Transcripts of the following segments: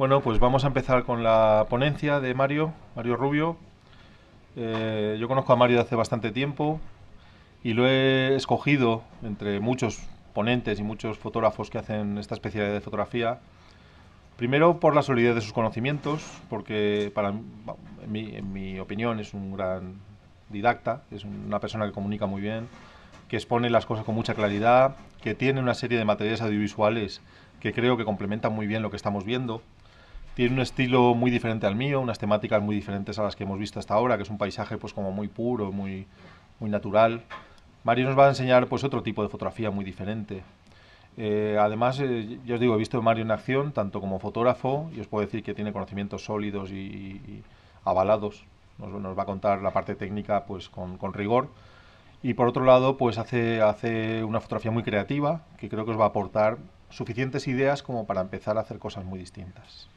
Bueno, pues vamos a empezar con la ponencia de Mario, Mario Rubio. Eh, yo conozco a Mario desde hace bastante tiempo y lo he escogido entre muchos ponentes y muchos fotógrafos que hacen esta especialidad de fotografía. Primero por la solidez de sus conocimientos, porque para en mi, en mi opinión es un gran didacta, es una persona que comunica muy bien, que expone las cosas con mucha claridad, que tiene una serie de materiales audiovisuales que creo que complementan muy bien lo que estamos viendo tiene un estilo muy diferente al mío, unas temáticas muy diferentes a las que hemos visto hasta ahora, que es un paisaje pues como muy puro, muy, muy natural. Mario nos va a enseñar pues otro tipo de fotografía muy diferente. Eh, además, eh, ya yo os digo, he visto a Mario en acción, tanto como fotógrafo, y os puedo decir que tiene conocimientos sólidos y, avalados. Nos, va a contar la parte técnica pues con, con rigor. Y por otro lado, pues hace, hace una fotografía muy creativa, que creo que os va a aportar suficientes ideas como para empezar a hacer cosas muy distintas.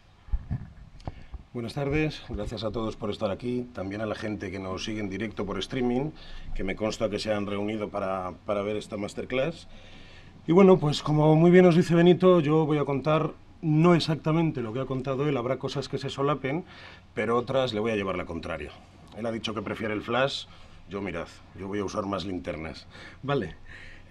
Buenas tardes, gracias a todos por estar aquí, también a la gente que nos sigue en directo por streaming, que me consta que se han reunido para, ver esta masterclass. Y bueno, pues como muy bien os dice Benito, yo voy a contar no exactamente lo que ha contado él, habrá cosas que se solapen, pero otras le voy a llevar la contraria. Él ha dicho que prefiere el flash, yo mirad, yo voy a usar más linternas. Vale.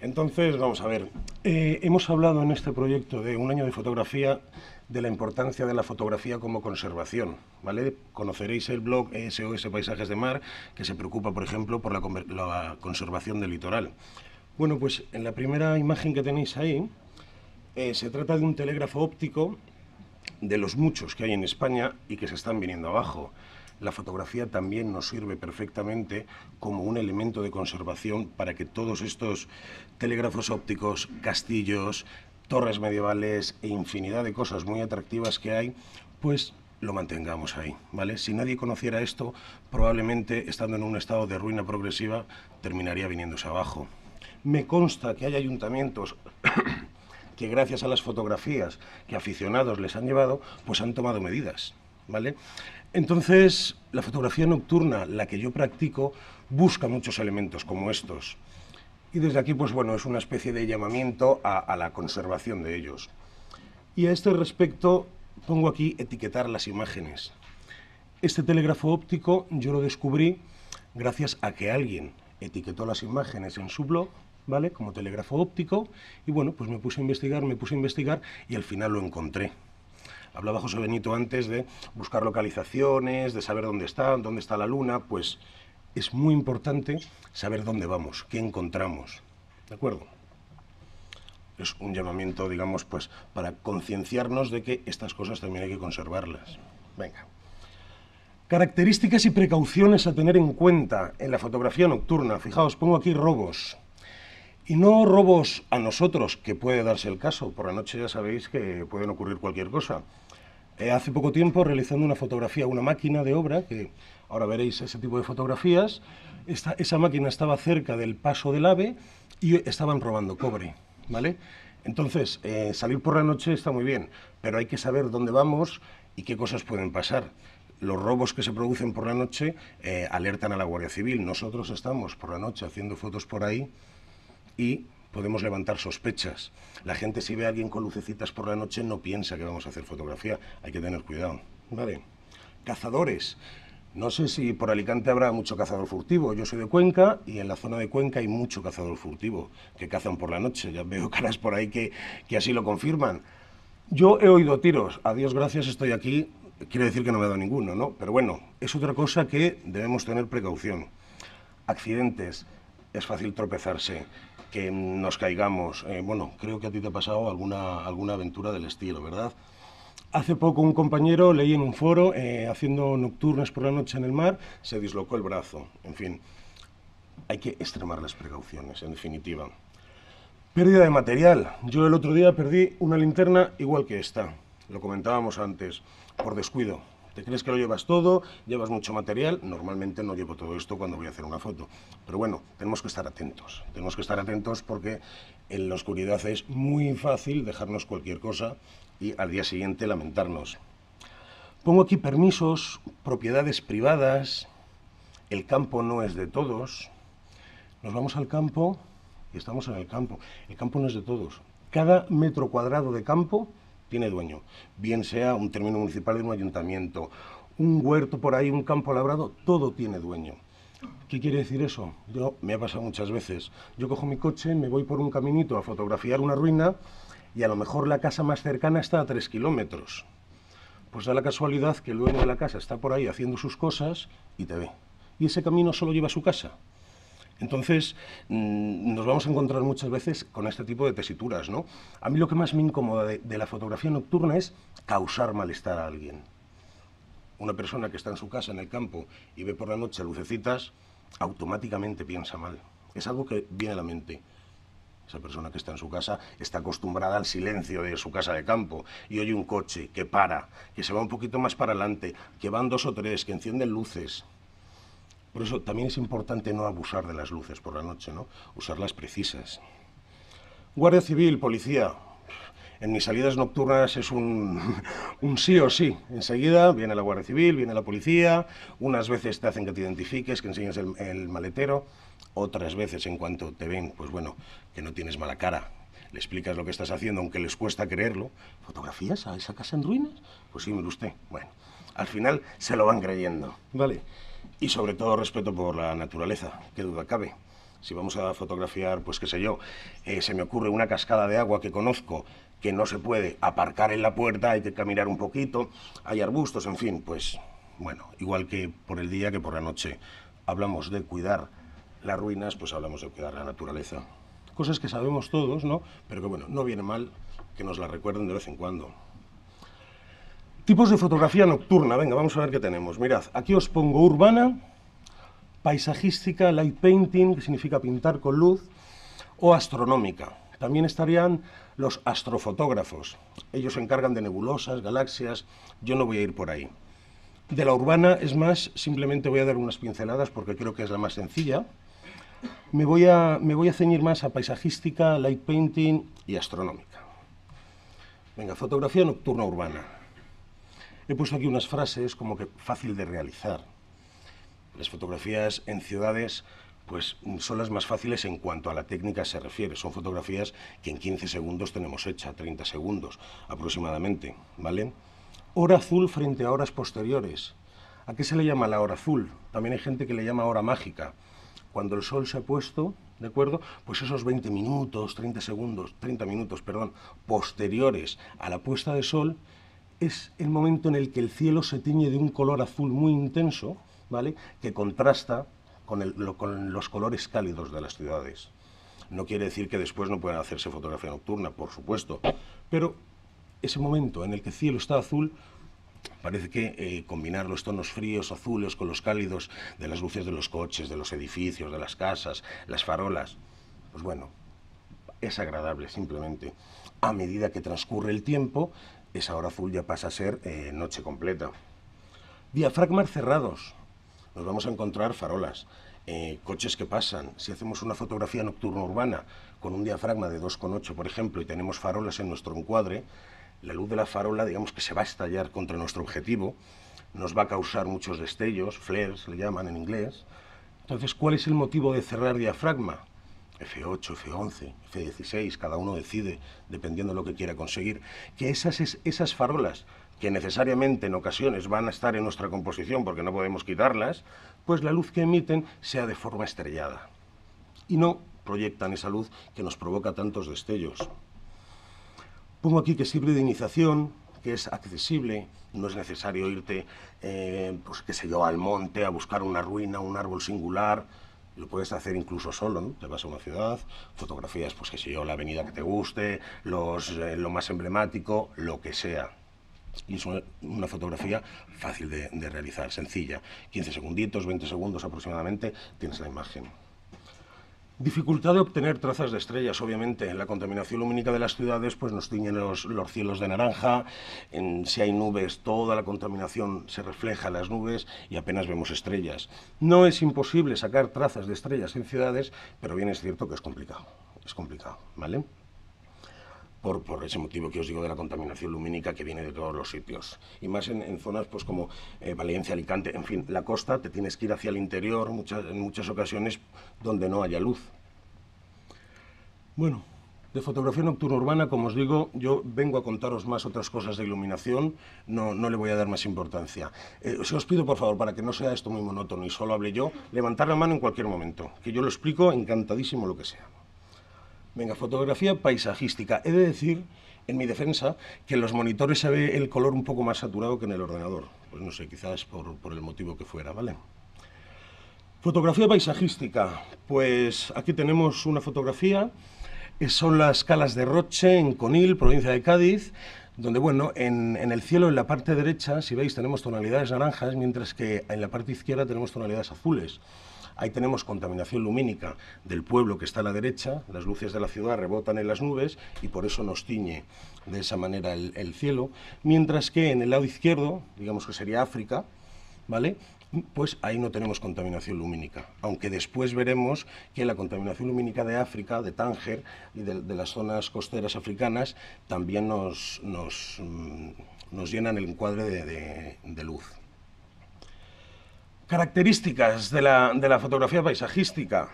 Entonces, vamos a ver, eh, hemos hablado en este proyecto de un año de fotografía de la importancia de la fotografía como conservación, ¿vale? Conoceréis el blog SOS Paisajes de Mar, que se preocupa, por ejemplo, por la, conservación del litoral. Bueno, pues en la primera imagen que tenéis ahí, eh, se trata de un telégrafo óptico de los muchos que hay en España y que se están viniendo abajo la fotografía también nos sirve perfectamente como un elemento de conservación para que todos estos telégrafos ópticos, castillos, torres medievales e infinidad de cosas muy atractivas que hay, pues lo mantengamos ahí, ¿vale? Si nadie conociera esto, probablemente estando en un estado de ruina progresiva terminaría viniéndose abajo. Me consta que hay ayuntamientos que gracias a las fotografías que aficionados les han llevado, pues han tomado medidas, ¿vale? Entonces, la fotografía nocturna, la que yo practico, busca muchos elementos como estos. Y desde aquí, pues bueno, es una especie de llamamiento a, la conservación de ellos. Y a este respecto, pongo aquí etiquetar las imágenes. Este telégrafo óptico yo lo descubrí gracias a que alguien etiquetó las imágenes en su blog, ¿vale? Como telégrafo óptico. Y bueno, pues me puse a investigar, me puse a investigar y al final lo encontré. Hablaba José Benito antes de buscar localizaciones, de saber dónde está, dónde está la luna, pues es muy importante saber dónde vamos, qué encontramos. ¿De acuerdo? Es un llamamiento, digamos, pues para concienciarnos de que estas cosas también hay que conservarlas. Venga. Características y precauciones a tener en cuenta en la fotografía nocturna. Fijaos, pongo aquí robos. Y no robos a nosotros, que puede darse el caso. Por la noche ya sabéis que pueden ocurrir cualquier cosa. Eh, hace poco tiempo realizando una fotografía, una máquina de obra, que ahora veréis ese tipo de fotografías, esa máquina estaba cerca del paso del ave y estaban robando cobre, ¿vale? Entonces, eh, salir por la noche está muy bien, pero hay que saber dónde vamos y qué cosas pueden pasar. Los robos que se producen por la noche eh, alertan a la Guardia Civil. Nosotros estamos por la noche haciendo fotos por ahí y podemos levantar sospechas. La gente si ve a alguien con lucecitas por la noche no piensa que vamos a hacer fotografía, hay que tener cuidado. Vale. Cazadores. No sé si por Alicante habrá mucho cazador furtivo. Yo soy de Cuenca y en la zona de Cuenca hay mucho cazador furtivo que cazan por la noche. Ya veo caras por ahí que, que así lo confirman. Yo he oído tiros. A Dios gracias estoy aquí. Quiere decir que no me ha dado ninguno, ¿no? Pero bueno, es otra cosa que debemos tener precaución. Accidentes. Es fácil tropezarse que nos caigamos. Eh, bueno, creo que a ti te ha pasado alguna, alguna aventura del estilo, ¿verdad? Hace poco un compañero leí en un foro, eh, haciendo nocturnas por la noche en el mar, se dislocó el brazo. En fin, hay que extremar las precauciones, en definitiva. Pérdida de material. Yo el otro día perdí una linterna igual que esta. Lo comentábamos antes, por descuido, te crees que lo llevas todo, llevas mucho material. Normalmente no llevo todo esto cuando voy a hacer una foto. Pero bueno, tenemos que estar atentos. Tenemos que estar atentos porque en la oscuridad es muy fácil dejarnos cualquier cosa y al día siguiente lamentarnos. Pongo aquí permisos, propiedades privadas, el campo no es de todos. Nos vamos al campo y estamos en el campo. El campo no es de todos. Cada metro cuadrado de campo tiene dueño, bien sea un término municipal de un ayuntamiento, un huerto por ahí, un campo labrado, todo tiene dueño. ¿Qué quiere decir eso? Yo me ha pasado muchas veces. Yo cojo mi coche, me voy por un caminito a fotografiar una ruina y a lo mejor la casa más cercana está a tres kilómetros. Pues da la casualidad que el dueño de la casa está por ahí haciendo sus cosas y te ve. Y ese camino solo lleva a su casa. Entonces, mm, nos vamos a encontrar muchas veces con este tipo de tesituras, ¿no? A mí lo que más me incomoda de la fotografía nocturna es causar malestar a alguien. Una persona que está en su casa, en el campo, y ve por la noche lucecitas, automáticamente piensa mal. Es algo que viene a la mente. Esa persona que está en su casa está acostumbrada al silencio de su casa de campo y oye un coche que para, que se va un poquito más para adelante, que van dos o tres, que encienden luces. Por eso también es importante no abusar de las luces por la noche, ¿no? Usarlas precisas. Guardia Civil, policía. En mis salidas nocturnas es un, sí o sí. Enseguida viene la Guardia Civil, viene la policía, unas veces te hacen que te identifiques, que enseñes el, maletero, otras veces en cuanto te ven, pues bueno, que no tienes mala cara, le explicas lo que estás haciendo, aunque les cuesta creerlo. ¿Fotografías a esa casa en ruinas? Pues sí, me usted. Bueno, al final se lo van creyendo. Vale y sobre todo respeto por la naturaleza, qué duda cabe. Si vamos a fotografiar, pues qué sé yo, eh, se me ocurre una cascada de agua que conozco, que no se puede aparcar en la puerta, hay que caminar un poquito, hay arbustos, en fin, pues bueno, igual que por el día que por la noche hablamos de cuidar las ruinas, pues hablamos de cuidar la naturaleza. Cosas que sabemos todos, ¿no? Pero que bueno, no viene mal que nos las recuerden de vez en cuando. Tipos de fotografía nocturna. Venga, vamos a ver qué tenemos. Mirad, aquí os pongo urbana, paisajística, light painting, que significa pintar con luz, o astronómica. También estarían los astrofotógrafos. Ellos se encargan de nebulosas, galaxias. Yo no voy a ir por ahí. De la urbana, es más, simplemente voy a dar unas pinceladas porque creo que es la más sencilla. Me voy a, me voy a ceñir más a paisajística, light painting y astronómica. Venga, fotografía nocturna urbana. He puesto aquí unas frases como que fácil de realizar. Las fotografías en ciudades pues son las más fáciles en cuanto a la técnica se refiere. Son fotografías que en 15 segundos tenemos hecha, 30 segundos aproximadamente, ¿vale? Hora azul frente a horas posteriores. ¿A qué se le llama la hora azul? También hay gente que le llama hora mágica. Cuando el sol se ha puesto, ¿de acuerdo? Pues esos 20 minutos, 30 segundos, 30 minutos, perdón, posteriores a la puesta de sol, es el momento en el que el cielo se tiñe de un color azul muy intenso, ¿vale? que contrasta con, los colores cálidos de las ciudades. No quiere decir que después no puedan hacerse fotografía nocturna, por supuesto, pero ese momento en el que el cielo está azul Parece que eh, combinar los tonos fríos, azules, con los cálidos de las luces de los coches, de los edificios, de las casas, las farolas, pues bueno, es agradable simplemente. A medida que transcurre el tiempo, esa hora azul ya pasa a ser eh, noche completa. Diafragmas cerrados. Nos vamos a encontrar farolas, eh, coches que pasan. Si hacemos una fotografía nocturna urbana con un diafragma de 2,8, por ejemplo, y tenemos farolas en nuestro encuadre, la luz de la farola, digamos que se va a estallar contra nuestro objetivo, nos va a causar muchos destellos, flares le llaman en inglés. Entonces, ¿cuál es el motivo de cerrar diafragma? F8, F11, F16, cada uno decide dependiendo de lo que quiera conseguir, que esas, esas farolas que necesariamente en ocasiones van a estar en nuestra composición porque no podemos quitarlas, pues la luz que emiten sea de forma estrellada y no proyectan esa luz que nos provoca tantos destellos. Pongo aquí que sirve de iniciación, que es accesible, no es necesario irte, eh, pues qué sé yo, al monte a buscar una ruina, un árbol singular, lo puedes hacer incluso solo, Te vas a una ciudad, fotografías, pues que sé yo, la avenida que te guste, los, eh, lo más emblemático, lo que sea. Y es una, fotografía fácil de, de realizar, sencilla. 15 segunditos, 20 segundos aproximadamente, tienes la imagen. Dificultad de obtener trazas de estrellas, obviamente. La contaminación lumínica de las ciudades pues, nos tiñe los, cielos de naranja. si hay nubes, toda la contaminación se refleja en las nubes y apenas vemos estrellas. No es imposible sacar trazas de estrellas en ciudades, pero bien es cierto que es complicado. Es complicado, ¿vale? por, ese motivo que os digo de la contaminación lumínica que viene de todos los sitios. Y más en, zonas pues como eh, Valencia, Alicante, en fin, la costa, te tienes que ir hacia el interior muchas, en muchas ocasiones donde no haya luz. Bueno, de fotografía nocturna urbana, como os digo, yo vengo a contaros más otras cosas de iluminación, no, no le voy a dar más importancia. Eh, si os pido, por favor, para que no sea esto muy monótono y solo hable yo, levantar la mano en cualquier momento, que yo lo explico encantadísimo lo que sea. Venga, fotografía paisajística. He de decir, en mi defensa, que en los monitores se ve el color un poco más saturado que en el ordenador. Pues no sé, quizás por, el motivo que fuera, ¿vale? Fotografía paisajística. Pues aquí tenemos una fotografía. Eh, son las calas de Roche, en Conil, provincia de Cádiz, donde, bueno, en el cielo, en la parte derecha, si veis, tenemos tonalidades naranjas, mientras que en la parte izquierda tenemos tonalidades azules. Ahí tenemos contaminación lumínica del pueblo que está a la derecha, las luces de la ciudad rebotan en las nubes y por eso nos tiñe de esa manera el, cielo, mientras que en el lado izquierdo, digamos que sería África, ¿vale? pues ahí no tenemos contaminación lumínica, aunque después veremos que la contaminación lumínica de África, de Tánger y de, las zonas costeras africanas también nos, nos, mm, nos llenan el encuadre de luz. Características de la, fotografía paisajística.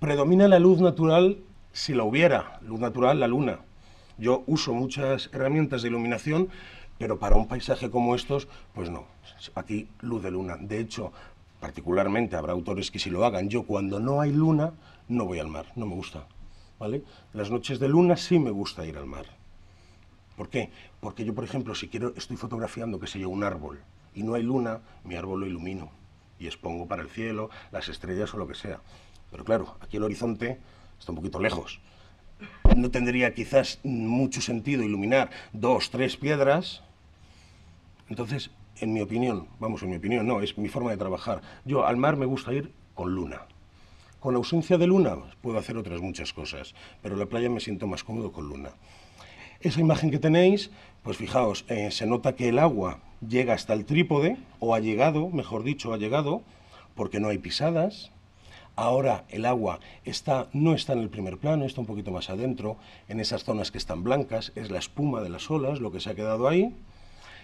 Predomina la luz natural, si la hubiera, luz natural, la luna. Yo uso muchas herramientas de iluminación, pero para un paisaje como estos, pues no. Aquí luz de luna. De hecho, particularmente habrá autores que si lo hagan. Yo cuando no hay luna no voy al mar, no me gusta. ¿Vale? Las noches de luna sí me gusta ir al mar. ¿Por qué? Porque yo, por ejemplo, si quiero estoy fotografiando, que sé yo, un árbol y no hay luna, mi árbol lo ilumino y expongo para el cielo, las estrellas o lo que sea. Pero claro, aquí el horizonte está un poquito lejos. No tendría quizás mucho sentido iluminar dos, tres piedras. Entonces, en mi opinión, vamos, en mi opinión, no, es mi forma de trabajar. Yo al mar me gusta ir con luna. Con ausencia de luna pues, puedo hacer otras muchas cosas, pero en la playa me siento más cómodo con luna. Esa imagen que tenéis, pues fijaos, eh, se nota que el agua llega hasta el trípode, o ha llegado, mejor dicho, ha llegado, porque no hay pisadas. Ahora el agua está, no está en el primer plano, está un poquito más adentro, en esas zonas que están blancas, es la espuma de las olas lo que se ha quedado ahí.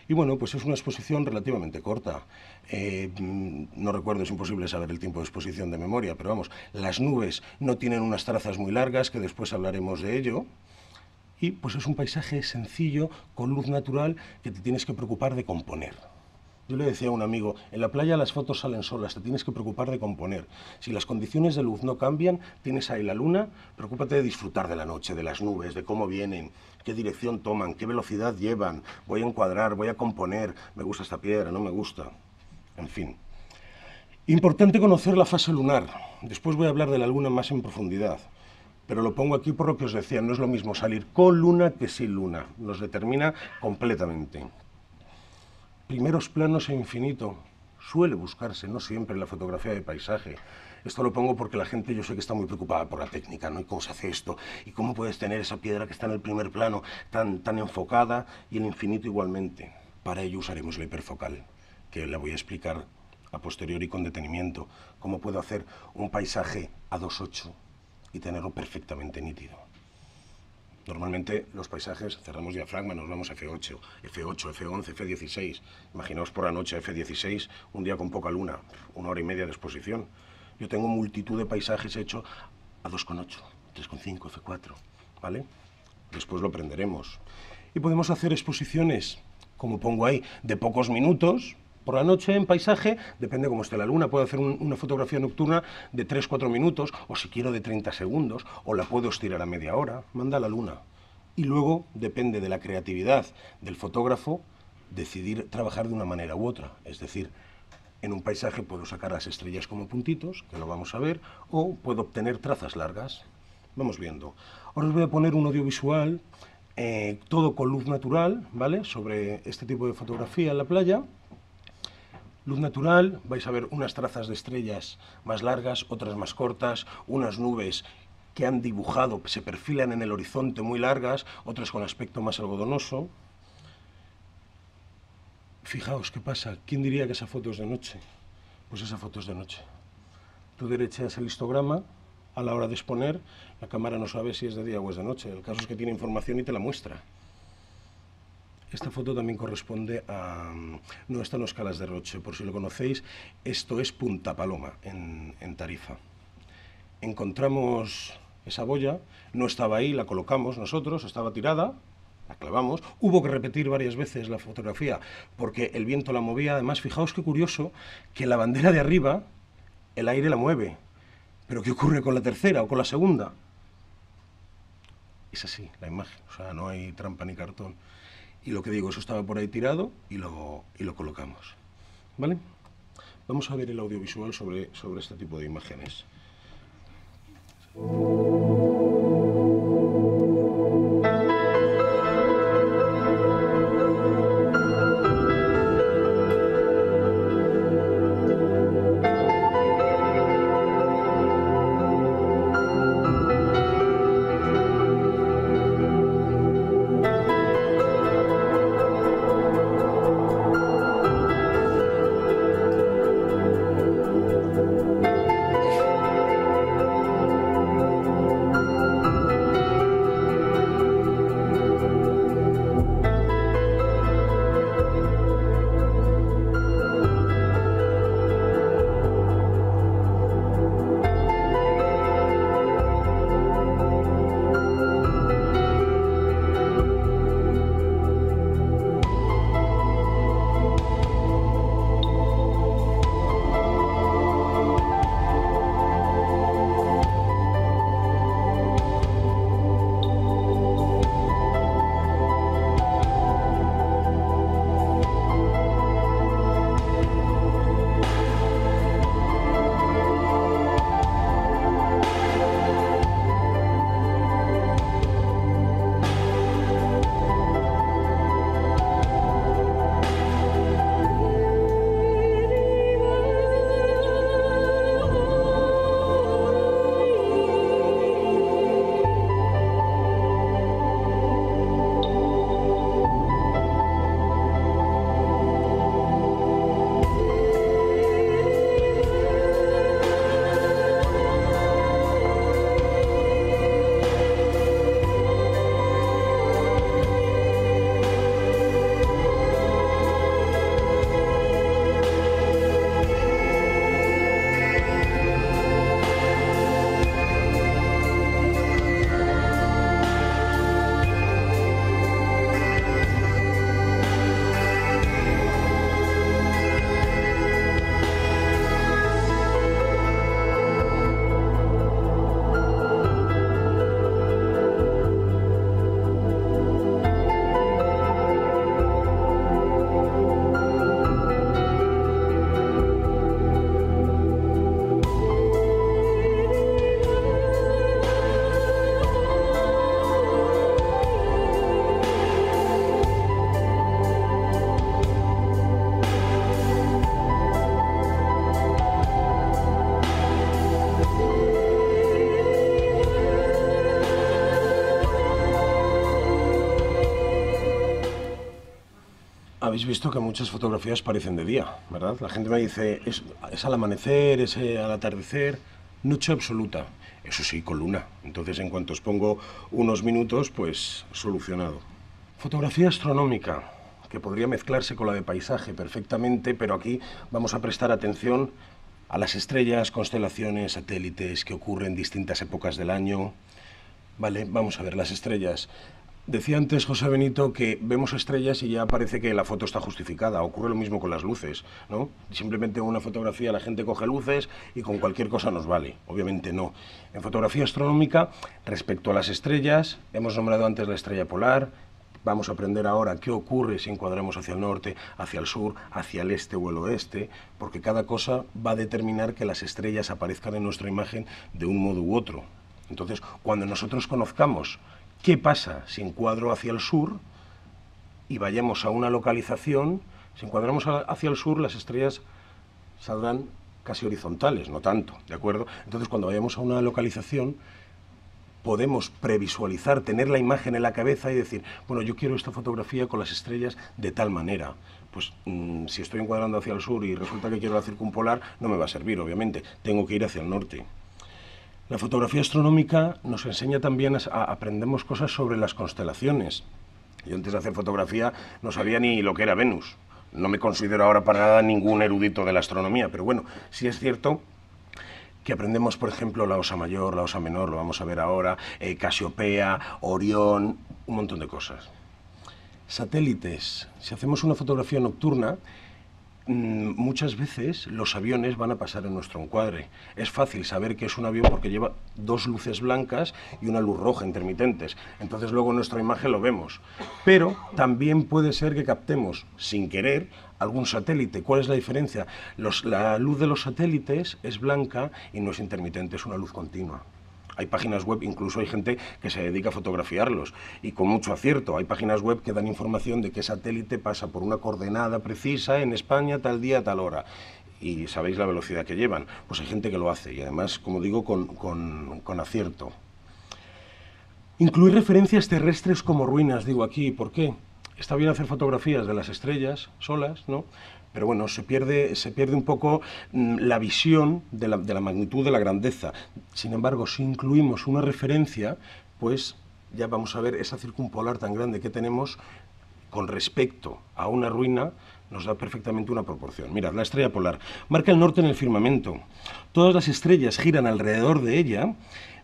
Y bueno, pues es una exposición relativamente corta. Eh, no recuerdo, es imposible saber el tiempo de exposición de memoria, pero vamos, las nubes no tienen unas trazas muy largas, que después hablaremos de ello y pues es un paisaje sencillo, con luz natural, que te tienes que preocupar de componer. Yo le decía a un amigo, en la playa las fotos salen solas, te tienes que preocupar de componer. Si las condiciones de luz no cambian, tienes ahí la luna, preocúpate de disfrutar de la noche, de las nubes, de cómo vienen, qué dirección toman, qué velocidad llevan, voy a encuadrar, voy a componer, me gusta esta piedra, no me gusta, en fin. Importante conocer la fase lunar, después voy a hablar de la luna más en profundidad pero lo pongo aquí por lo que os decía, no es lo mismo salir con luna que sin luna, nos determina completamente. Primeros planos e infinito, suele buscarse, no siempre, en la fotografía de paisaje. Esto lo pongo porque la gente yo sé que está muy preocupada por la técnica, ¿no? ¿Y cómo se hace esto? ¿Y cómo puedes tener esa piedra que está en el primer plano tan, tan enfocada y el infinito igualmente? Para ello usaremos la hiperfocal, que la voy a explicar a posteriori con detenimiento, cómo puedo hacer un paisaje a 2.8 y tenerlo perfectamente nítido. Normalmente los paisajes cerramos diafragma, nos vamos a F8, F8, F11, F16. Imaginaos por la noche F16, un día con poca luna, una hora y media de exposición. Yo tengo multitud de paisajes hechos a 2,8, 3,5, F4, ¿vale? Después lo aprenderemos. Y podemos hacer exposiciones, como pongo ahí, de pocos minutos, por la noche en paisaje, depende cómo esté la luna, puedo hacer una fotografía nocturna de 3-4 minutos, o si quiero de 30 segundos, o la puedo estirar a media hora, manda la luna. Y luego depende de la creatividad del fotógrafo decidir trabajar de una manera u otra. Es decir, en un paisaje puedo sacar las estrellas como puntitos, que lo vamos a ver, o puedo obtener trazas largas. Vamos viendo. Ahora os voy a poner un audiovisual, eh, todo con luz natural, ¿vale? Sobre este tipo de fotografía en la playa. Luz natural, vais a ver unas trazas de estrellas más largas, otras más cortas, unas nubes que han dibujado, se perfilan en el horizonte muy largas, otras con aspecto más algodonoso. Fijaos qué pasa, ¿quién diría que esa foto es de noche? Pues esa foto es de noche. Tu derecha es el histograma, a la hora de exponer, la cámara no sabe si es de día o es de noche, el caso es que tiene información y te la muestra. Esta foto también corresponde a... No, están de Roche, por si lo conocéis. Esto es Punta Paloma, en, en Tarifa. Encontramos esa boya, no estaba ahí, la colocamos nosotros, estaba tirada, la clavamos. Hubo que repetir varias veces la fotografía porque el viento la movía. Además, fijaos qué curioso que la bandera de arriba, el aire la mueve. Pero ¿qué ocurre con la tercera o con la segunda? Es así la imagen, o sea, no hay trampa ni cartón y lo que digo, eso estaba por ahí tirado y lo, y lo colocamos. ¿Vale? Vamos a ver el audiovisual sobre, sobre este tipo de imágenes. habéis visto que muchas fotografías parecen de día, ¿verdad? La gente me dice, es, al amanecer, es eh, al atardecer, noche absoluta. Eso sí, con luna. Entonces, en cuanto os pongo unos minutos, pues solucionado. Fotografía astronómica, que podría mezclarse con la de paisaje perfectamente, pero aquí vamos a prestar atención a las estrellas, constelaciones, satélites que ocurren en distintas épocas del año. Vale, vamos a ver las estrellas. Decía antes José Benito que vemos estrellas y ya parece que la foto está justificada. Ocurre lo mismo con las luces, ¿no? Simplemente una fotografía la gente coge luces y con cualquier cosa nos vale. Obviamente no. En fotografía astronómica, respecto a las estrellas, hemos nombrado antes la estrella polar. Vamos a aprender ahora qué ocurre si encuadramos hacia el norte, hacia el sur, hacia el este o el oeste, porque cada cosa va a determinar que las estrellas aparezcan en nuestra imagen de un modo u otro. Entonces, cuando nosotros conozcamos ¿Qué pasa si encuadro hacia el sur y vayamos a una localización? Si encuadramos hacia el sur, las estrellas saldrán casi horizontales, no tanto, ¿de acuerdo? Entonces, cuando vayamos a una localización, podemos previsualizar, tener la imagen en la cabeza y decir, bueno, yo quiero esta fotografía con las estrellas de tal manera. Pues mm, si estoy encuadrando hacia el sur y resulta que quiero la circumpolar, no me va a servir, obviamente. Tengo que ir hacia el norte. La fotografía astronómica nos enseña también, a, aprendemos cosas sobre las constelaciones. Yo antes de hacer fotografía no sabía ni lo que era Venus. No me considero ahora para nada ningún erudito de la astronomía, pero bueno, sí es cierto que aprendemos, por ejemplo, la Osa Mayor, la Osa Menor, lo vamos a ver ahora, eh, Casiopea, Orión, un montón de cosas. Satélites. Si hacemos una fotografía nocturna, Mm, muchas veces los aviones van a pasar en nuestro encuadre. Es fácil saber que es un avión porque lleva dos luces blancas y una luz roja intermitentes. Entonces luego en nuestra imagen lo vemos. Pero también puede ser que captemos sin querer algún satélite. ¿Cuál es la diferencia? la luz de los satélites es blanca y no es intermitente, es una luz continua. Hay páginas web, incluso hay gente que se dedica a fotografiarlos y con mucho acierto. Hay páginas web que dan información de que satélite pasa por una coordenada precisa en España tal día, tal hora y sabéis la velocidad que llevan. Pues hay gente que lo hace y además, como digo, con, con, con, acierto. Incluir referencias terrestres como ruinas, digo aquí, ¿por qué? Está bien hacer fotografías de las estrellas solas, ¿no? Pero bueno, se pierde, se pierde un poco mm, la visión de la, magnitud de la grandeza. Sin embargo, si incluimos una referencia, pues ya vamos a ver esa circumpolar tan grande que tenemos con respecto a una ruina nos da perfectamente una proporción. Mirad, la estrella polar marca el norte en el firmamento. Todas las estrellas giran alrededor de ella,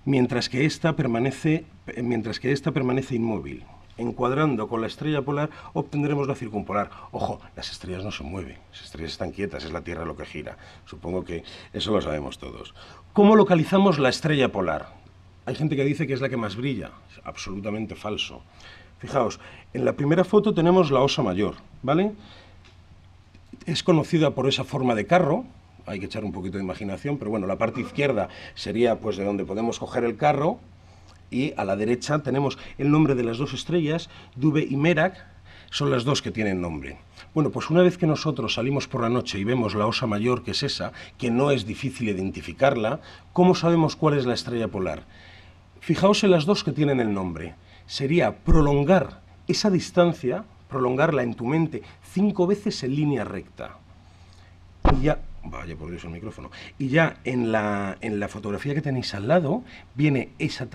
mientras que esta permanece, mientras que esta permanece inmóvil encuadrando con la estrella polar, obtendremos la circumpolar. Ojo, las estrellas no se mueven, las estrellas están quietas, es la Tierra lo que gira. Supongo que eso lo sabemos todos. ¿Cómo localizamos la estrella polar? Hay gente que dice que es la que más brilla, absolutamente falso. Fijaos, en la primera foto tenemos la Osa Mayor, ¿vale? Es conocida por esa forma de carro, hay que echar un poquito de imaginación, pero bueno, la parte izquierda sería pues de donde podemos coger el carro, y a la derecha tenemos el nombre de las dos estrellas, Dube y Merak, son las dos que tienen nombre. Bueno, pues una vez que nosotros salimos por la noche y vemos la osa mayor, que es esa, que no es difícil identificarla, ¿cómo sabemos cuál es la estrella polar? Fijaos en las dos que tienen el nombre. Sería prolongar esa distancia, prolongarla en tu mente cinco veces en línea recta. Vaya por Dios el micrófono. Y ya en la, fotografía que tenéis al lado, viene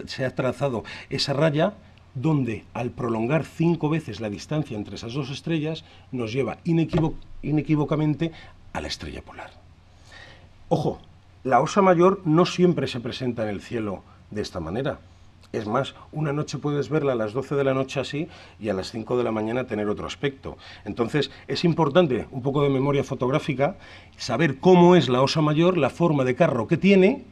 se ha trazado esa raya donde al prolongar cinco veces la distancia entre esas dos estrellas nos lleva inequívocamente a la estrella polar. Ojo, la osa mayor no siempre se presenta en el cielo de esta manera. Es más, una noche puedes verla a las 12 de la noche así y a las 5 de la mañana tener otro aspecto. Entonces, es importante un poco de memoria fotográfica, saber cómo es la osa mayor, la forma de carro que tiene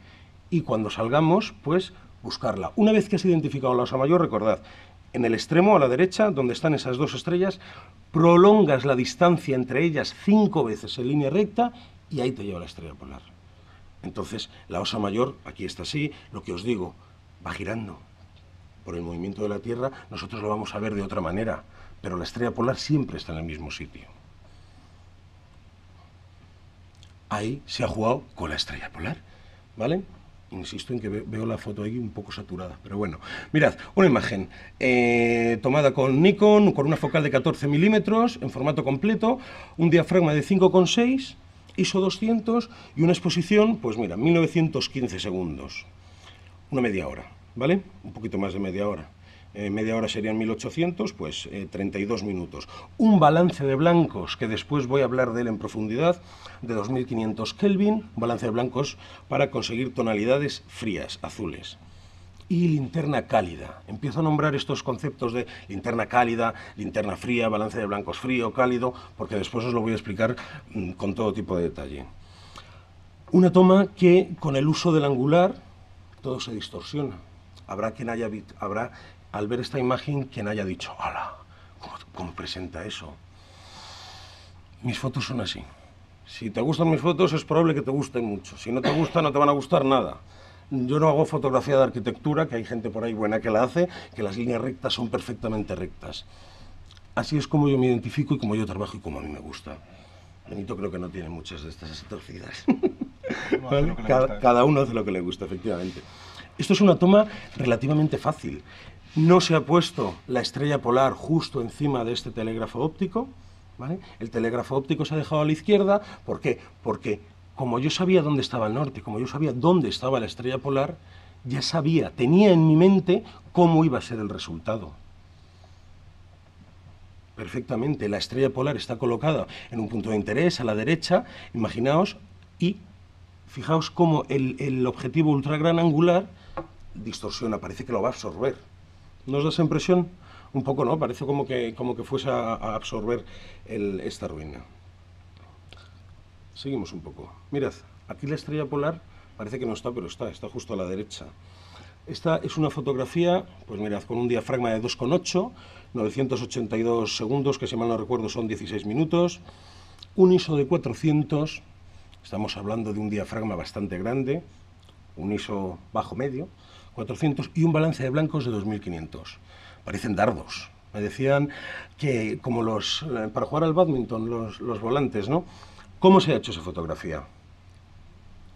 y cuando salgamos, pues buscarla. Una vez que has identificado la osa mayor, recordad, en el extremo a la derecha, donde están esas dos estrellas, prolongas la distancia entre ellas cinco veces en línea recta y ahí te lleva la estrella polar. Entonces, la osa mayor, aquí está así, lo que os digo, va girando. Por el movimiento de la Tierra nosotros lo vamos a ver de otra manera, pero la estrella polar siempre está en el mismo sitio. Ahí se ha jugado con la estrella polar, ¿vale? Insisto en que veo la foto ahí un poco saturada, pero bueno. Mirad, una imagen eh, tomada con Nikon, con una focal de 14 milímetros, en formato completo, un diafragma de 5,6, ISO 200 y una exposición, pues mira, 1915 segundos una media hora, ¿vale? Un poquito más de media hora. Eh, media hora serían 1800, pues 32 eh, minutos. Un balance de blancos, que después voy a hablar de él en profundidad, de 2500 Kelvin, balance de blancos para conseguir tonalidades frías, azules. Y linterna cálida. Empiezo a nombrar estos conceptos de linterna cálida, linterna fría, balance de blancos frío, cálido, porque después os lo voy a explicar mm, con todo tipo de detalle. Una toma que con el uso del angular todo se distorsiona. Habrá quien haya, habrá al ver esta imagen quien haya dicho, ¡hala! ¿cómo, presenta eso? Mis fotos son así. Si te gustan mis fotos es probable que te gusten mucho. Si no te gustan no te van a gustar nada. Yo no hago fotografía de arquitectura, que hay gente por ahí buena que la hace, que las líneas rectas son perfectamente rectas. Así es como yo me identifico y como yo trabajo y como a mí me gusta. Benito creo que no tiene muchas de estas torcidas. cada, uno hace lo que le gusta, efectivamente. Esto es una toma relativamente fácil. No se ha puesto la estrella polar justo encima de este telégrafo óptico. El telégrafo óptico se ha dejado a la izquierda. ¿Por qué? Porque como yo sabía dónde estaba el norte, como yo sabía dónde estaba la estrella polar, ya sabía, tenía en mi mente cómo iba a ser el resultado. Perfectamente, la estrella polar está colocada en un punto de interés a la derecha, imaginaos, y fijaos cómo el, objetivo objetivo gran angular distorsiona, parece que lo va a absorber. ¿No os da esa impresión? Un poco no, parece como que, como que fuese a, absorber esta ruina. Seguimos un poco. Mirad, aquí la estrella polar parece que no está, pero está, está justo a la derecha. Esta es una fotografía, pues mirad, con un diafragma de 2,8, 982 segundos, que si mal no recuerdo son 16 minutos, un ISO de 400, Estamos hablando de un diafragma bastante grande, un ISO bajo medio, 400 y un balance de blancos de 2500. Parecen dardos. Me decían que como los eh, para jugar al badminton los, los volantes, ¿no? ¿Cómo se ha hecho esa fotografía?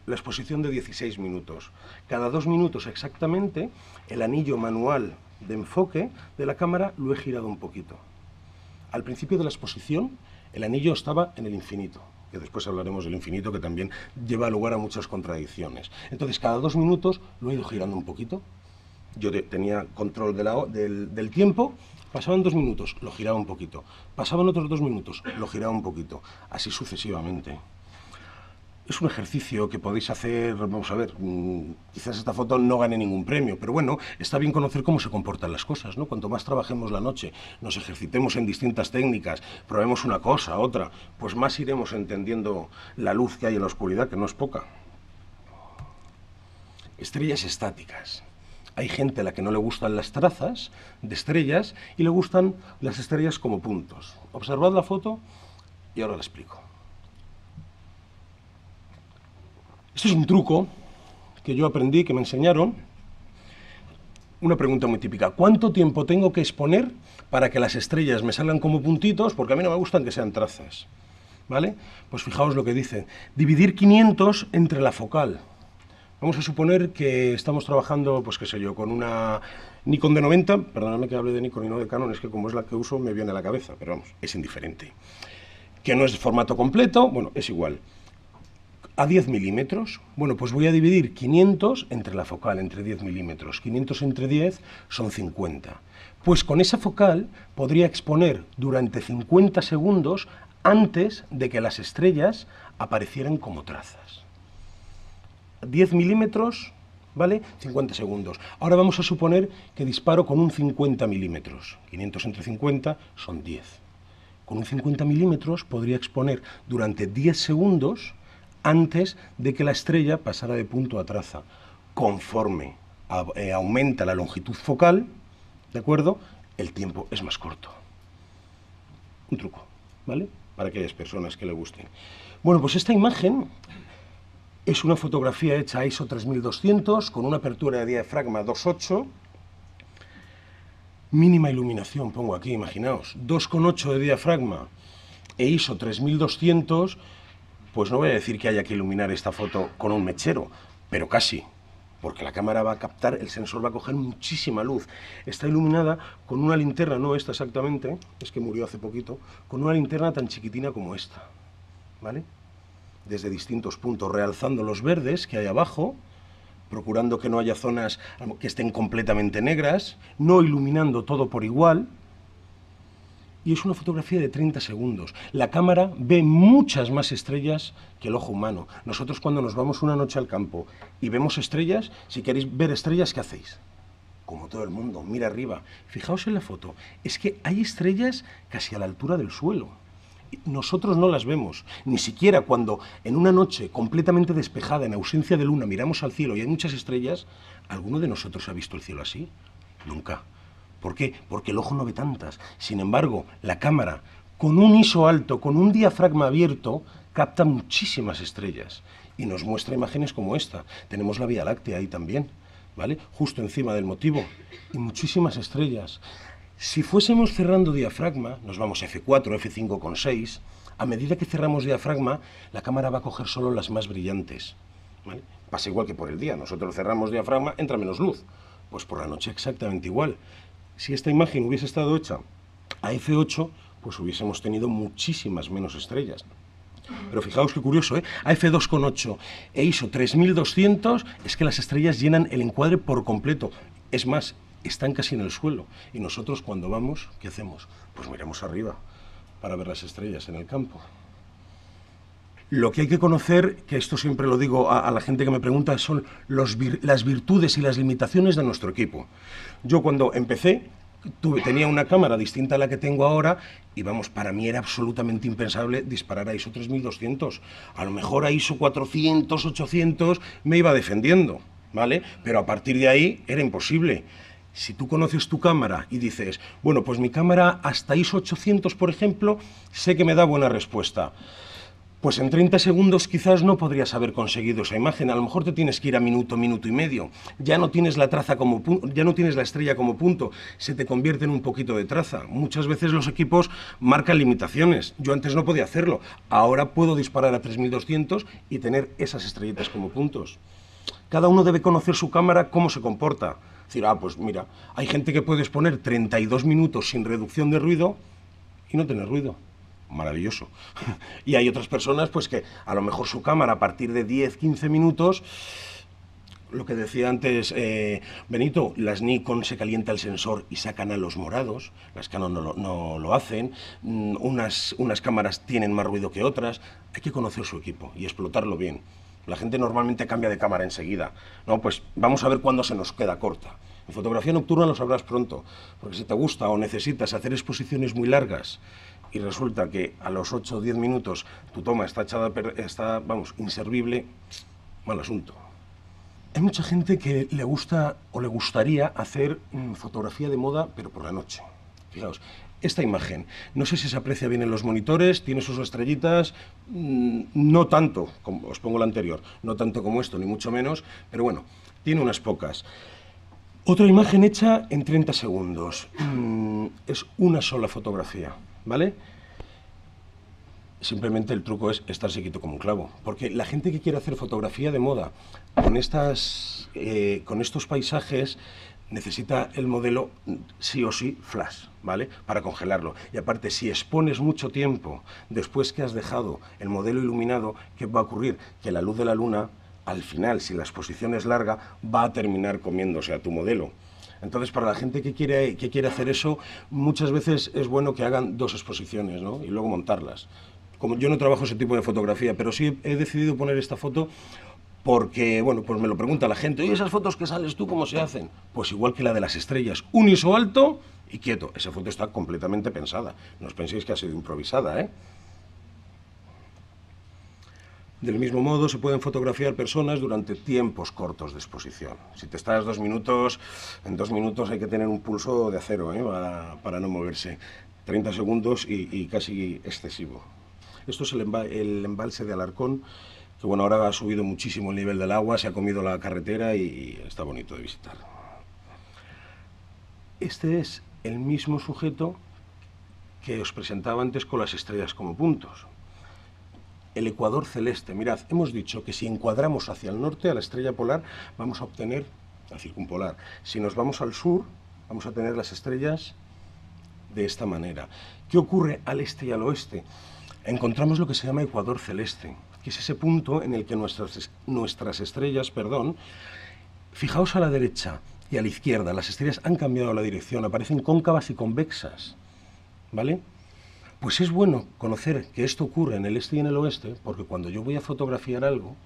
La exposición de 16 minutos. Cada dos minutos exactamente, el anillo manual de enfoque de la cámara lo he girado un poquito. Al principio de la exposición, el anillo estaba en el infinito que después hablaremos del infinito, que también lleva lugar a muchas contradicciones. Entonces, cada dos minutos lo he ido girando un poquito. Yo tenía control del tiempo, pasaban dos minutos, lo giraba un poquito. Pasaban otros dos minutos, lo giraba un poquito. Así sucesivamente es un ejercicio que podéis hacer, vamos a ver, mm, quizás esta foto no gane ningún premio, pero bueno, está bien conocer cómo se comportan las cosas, ¿no? Cuanto más trabajemos la noche, nos ejercitemos en distintas técnicas, probemos una cosa, otra, pues más iremos entendiendo la luz que hay en la oscuridad, que no es poca. Estrellas estáticas. Hay gente a la que no le gustan las trazas de estrellas y le gustan las estrellas como puntos. Observad la foto y ahora la explico. Esto es un truco que yo aprendí, que me enseñaron. Una pregunta muy típica. ¿Cuánto tiempo tengo que exponer para que las estrellas me salgan como puntitos? Porque a mí no me gustan que sean trazas. ¿Vale? Pues fijaos lo que dicen. Dividir 500 entre la focal. Vamos a suponer que estamos trabajando, pues qué sé yo, con una Nikon de 90, perdóname que hable de Nikon y no de Canon, es que como es la que uso me viene a la cabeza, pero vamos, es indiferente. Que no es formato completo, bueno, es igual a 10 milímetros. Bueno, pues voy a dividir 500 entre la focal, entre 10 milímetros. 500 entre 10 son 50. Pues con esa focal podría exponer durante 50 segundos antes de que las estrellas aparecieran como trazas. 10 milímetros, ¿vale? 50 segundos. Ahora vamos a suponer que disparo con un 50 milímetros. 500 entre 50 son 10. Con un 50 milímetros podría exponer durante 10 segundos antes de que la estrella pasara de punto a traza. Conforme eh, aumenta la longitud focal, ¿de acuerdo? El tiempo es más corto. Un truco, ¿vale? Para aquellas personas que le gusten. Bueno, pues esta imagen es una fotografía hecha a ISO 3200 con una apertura de diafragma 2.8, mínima iluminación pongo aquí, imaginaos, 2.8 de diafragma e ISO 3200 pues no voy a decir que haya que iluminar esta foto con un mechero, pero casi. Porque la cámara va a captar, el sensor va a coger muchísima luz. Está iluminada con una linterna, no esta exactamente, es que murió hace poquito, con una linterna tan chiquitina como esta. ¿Vale? Desde distintos puntos, realzando los verdes que hay abajo, procurando que no haya zonas que estén completamente negras, no iluminando todo por igual, y es una fotografía de 30 segundos. La cámara ve muchas más estrellas que el ojo humano. Nosotros cuando nos vamos una noche al campo y vemos estrellas, si queréis ver estrellas, ¿qué hacéis? Como todo el mundo, mira arriba. Fijaos en la foto, es que hay estrellas casi a la altura del suelo. Nosotros no las vemos, ni siquiera cuando en una noche completamente despejada, en ausencia de luna, miramos al cielo y hay muchas estrellas, ¿alguno de nosotros ha visto el cielo así? Nunca. ¿Por qué? Porque el ojo no ve tantas. Sin embargo, la cámara, con un ISO alto, con un diafragma abierto, capta muchísimas estrellas y nos muestra imágenes como esta. Tenemos la Vía Láctea ahí también, ¿vale? Justo encima del motivo y muchísimas estrellas. Si fuésemos cerrando diafragma, nos vamos F4, F5 con 6, a medida que cerramos diafragma, la cámara va a coger solo las más brillantes. Pasa igual que por el día, nosotros cerramos diafragma, entra menos luz. Pues por la noche exactamente igual. Si esta imagen hubiese estado hecha a F8, pues hubiésemos tenido muchísimas menos estrellas. Pero fijaos qué curioso, ¿eh? A F2,8 e ISO 3200 es que las estrellas llenan el encuadre por completo. Es más, están casi en el suelo. Y nosotros cuando vamos, ¿qué hacemos? Pues miramos arriba para ver las estrellas en el campo. Lo que hay que conocer, que esto siempre lo digo a, la gente que me pregunta, son las virtudes y las limitaciones de nuestro equipo. Yo cuando empecé, tenía una cámara distinta a la que tengo ahora y vamos, para mí era absolutamente impensable disparar a ISO 3200. A lo mejor a ISO 400, 800 me iba defendiendo, ¿vale? Pero a partir de ahí era imposible. Si tú conoces tu cámara y dices, bueno, pues mi cámara hasta ISO 800, por ejemplo, sé que me da buena respuesta pues en 30 segundos quizás no podrías haber conseguido esa imagen. A lo mejor te tienes que ir a minuto, minuto y medio. Ya no tienes la traza como ya no tienes la estrella como punto, se te convierte en un poquito de traza. Muchas veces los equipos marcan limitaciones. Yo antes no podía hacerlo. Ahora puedo disparar a 3200 y tener esas estrellitas como puntos. Cada uno debe conocer su cámara, cómo se comporta. decir, ah, pues mira, hay gente que puede exponer 32 minutos sin reducción de ruido y no tener ruido maravilloso. y hay otras personas pues que a lo mejor su cámara a partir de 10, 15 minutos lo que decía antes eh, Benito, las Nikon se calienta el sensor y sacan a los morados, las Canon no lo, hacen, mm, unas, unas cámaras tienen más ruido que otras, hay que conocer su equipo y explotarlo bien. La gente normalmente cambia de cámara enseguida, ¿no? Pues vamos a ver cuándo se nos queda corta. En fotografía nocturna lo sabrás pronto, porque si te gusta o necesitas hacer exposiciones muy largas y resulta que a los 8 o 10 minutos tu toma está echada, está, vamos, inservible, mal asunto. Hay mucha gente que le gusta o le gustaría hacer mm, fotografía de moda, pero por la noche. Fijaos, esta imagen, no sé si se aprecia bien en los monitores, tiene sus estrellitas, mm, no tanto, como, os pongo la anterior, no tanto como esto, ni mucho menos, pero bueno, tiene unas pocas. Otra imagen hecha en 30 segundos. Mm, es una sola fotografía. ¿vale? Simplemente el truco es estar sequito como un clavo, porque la gente que quiere hacer fotografía de moda con, estas, eh, con estos paisajes necesita el modelo sí o sí flash, ¿vale? Para congelarlo. Y aparte, si expones mucho tiempo después que has dejado el modelo iluminado, ¿qué va a ocurrir? Que la luz de la luna, al final, si la exposición es larga, va a terminar comiéndose a tu modelo. Entonces, para la gente que quiere, que quiere hacer eso, muchas veces es bueno que hagan dos exposiciones y luego montarlas. Como yo no trabajo ese tipo de fotografía, pero sí he decidido poner esta foto porque, bueno, pues me lo pregunta la gente, ¿y esas fotos que sales tú cómo se hacen? Pues igual que la de las estrellas, un ISO alto y quieto. Esa foto está completamente pensada. No os penséis que ha sido improvisada, ¿eh? Del mismo modo, se pueden fotografiar personas durante tiempos cortos de exposición. Si te estás dos minutos, en dos minutos hay que tener un pulso de acero ¿eh? para, no moverse. 30 segundos y, casi excesivo. Esto es el, el, embalse de Alarcón, que bueno, ahora ha subido muchísimo el nivel del agua, se ha comido la carretera y está bonito de visitar. Este es el mismo sujeto que os presentaba antes con las estrellas como puntos el ecuador celeste. Mirad, hemos dicho que si encuadramos hacia el norte a la estrella polar, vamos a obtener la circumpolar. Si nos vamos al sur, vamos a tener las estrellas de esta manera. ¿Qué ocurre al este y al oeste? Encontramos lo que se llama ecuador celeste, que es ese punto en el que nuestras, nuestras estrellas, perdón, fijaos a la derecha y a la izquierda, las estrellas han cambiado la dirección, aparecen cóncavas y convexas, ¿vale? Pues es bueno conocer que esto ocurre en el este y en el oeste, porque cuando yo voy a fotografiar algo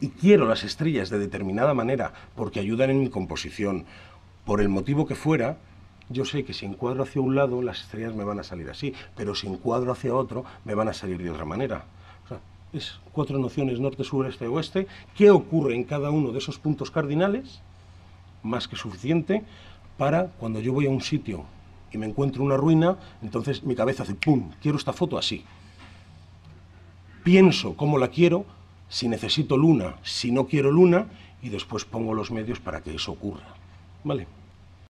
y quiero las estrellas de determinada manera, porque ayudan en mi composición, por el motivo que fuera, yo sé que si encuadro hacia un lado, las estrellas me van a salir así, pero si encuadro hacia otro, me van a salir de otra manera. O sea, es cuatro nociones norte, sur, este, oeste, qué ocurre en cada uno de esos puntos cardinales, más que suficiente para cuando yo voy a un sitio y me encuentro una ruina, entonces mi cabeza hace ¡pum! Quiero esta foto así. Pienso cómo la quiero, si necesito luna, si no quiero luna, y después pongo los medios para que eso ocurra. ¿Vale?